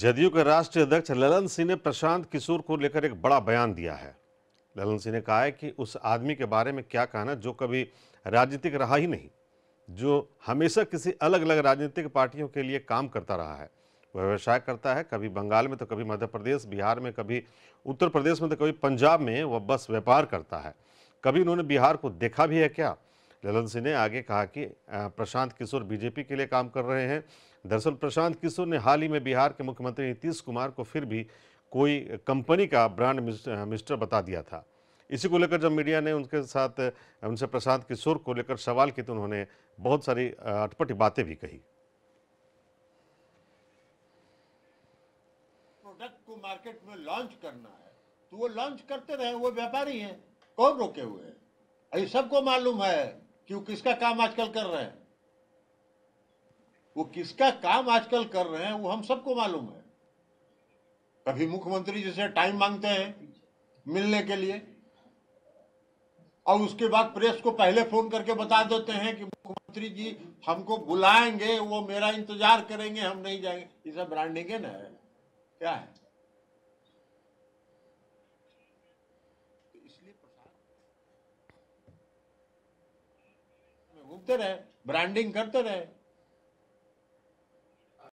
जदयू के राष्ट्रीय अध्यक्ष ललन सिंह ने प्रशांत किशोर को लेकर एक बड़ा बयान दिया है ललन सिंह ने कहा है कि उस आदमी के बारे में क्या कहना जो कभी राजनीतिक रहा ही नहीं जो हमेशा किसी अलग अलग राजनीतिक पार्टियों के लिए काम करता रहा है वह व्यवसाय करता है कभी बंगाल में तो कभी मध्य प्रदेश बिहार में कभी उत्तर प्रदेश में तो कभी पंजाब में वह बस व्यापार करता है कभी उन्होंने बिहार को देखा भी है क्या ललन सिंह ने आगे कहा कि प्रशांत किशोर बीजेपी के लिए काम कर रहे हैं दरअसल प्रशांत किशोर ने हाल ही में बिहार के मुख्यमंत्री नीतीश कुमार को फिर भी कोई कंपनी का ब्रांड मिस्टर बता दिया था इसी को लेकर जब मीडिया ने उनके साथ उनसे प्रशांत किशोर को लेकर सवाल किए तो उन्होंने बहुत सारी अटपटी बातें भी कही प्रोडक्ट को मार्केट में लॉन्च करना है तो वो लॉन्च करते रहे वो व्यापारी हैं कौन रोके हुए हैं सबको मालूम है कि वो किसका काम आजकल कर रहे हैं वो किसका काम आजकल कर रहे हैं वो हम सबको मालूम है कभी मुख्यमंत्री जी से टाइम मांगते हैं मिलने के लिए और उसके बाद प्रेस को पहले फोन करके बता देते हैं कि मुख्यमंत्री जी हमको बुलाएंगे वो मेरा इंतजार करेंगे हम नहीं जाएंगे ये सब ब्रांडिंग है ना क्या है इसलिए घूमते रहे ब्रांडिंग करते रहे